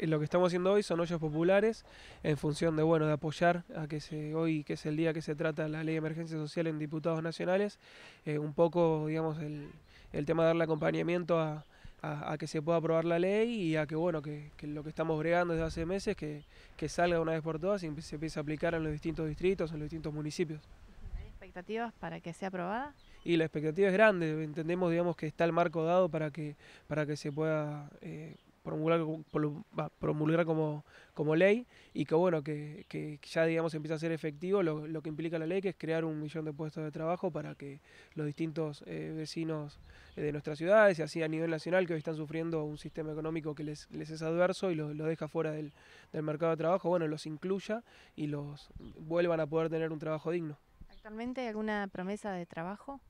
Lo que estamos haciendo hoy son hoyos populares en función de bueno de apoyar a que se hoy que es el día que se trata la ley de emergencia social en diputados nacionales eh, un poco digamos el, tema de darle acompañamiento a, que se pueda aprobar la ley y a que bueno que, lo que estamos bregando desde hace meses que, que salga una vez por todas y se empiece a aplicar en los distintos distritos en los distintos municipios. ¿Hay expectativas para que sea aprobada? Y la expectativa es grande entendemos digamos que está el marco dado para que para que se pueda eh, promulgar, como, como ley y que bueno, que, que ya digamos empieza a ser efectivo lo, que implica la ley, que es crear un millón de puestos de trabajo para que los distintos eh, vecinos eh, de nuestras ciudades y así a nivel nacional que hoy están sufriendo un sistema económico que les, es adverso y los lo deja fuera del, del mercado de trabajo, bueno, los incluya y los vuelvan a poder tener un trabajo digno. ¿Actualmente alguna promesa de trabajo?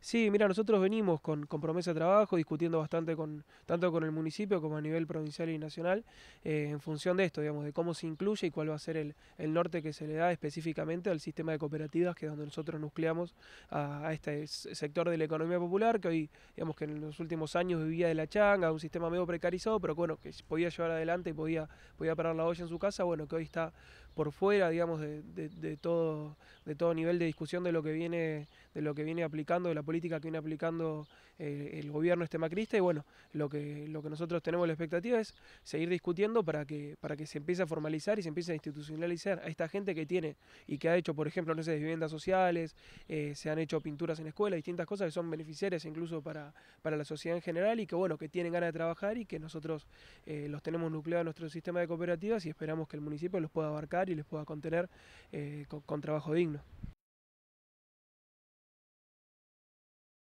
Sí, mira, nosotros venimos con, compromiso de trabajo, discutiendo bastante con, tanto con el municipio como a nivel provincial y nacional, eh, en función de esto, digamos, de cómo se incluye y cuál va a ser el, norte que se le da específicamente al sistema de cooperativas, que es donde nosotros nucleamos a, a este sector de la economía popular, que hoy, digamos que en los últimos años vivía de la changa, un sistema medio precarizado, pero bueno, que podía llevar adelante y podía, podía parar la olla en su casa, bueno, que hoy está por fuera, digamos, de, todo, de todo nivel de discusión de lo que viene, de lo que viene aplicando, de la política que viene aplicando eh, el gobierno este macrista. Y bueno, lo que, nosotros tenemos la expectativa es seguir discutiendo para que, para que se empiece a formalizar y se empiece a institucionalizar a esta gente que tiene y que ha hecho, por ejemplo, no sé, viviendas sociales, eh, se han hecho pinturas en escuelas, distintas cosas que son beneficiarias incluso para, para la sociedad en general y que bueno, que tienen ganas de trabajar y que nosotros eh, los tenemos nucleados en nuestro sistema de cooperativas y esperamos que el municipio los pueda abarcar y les pueda contener eh, con trabajo digno.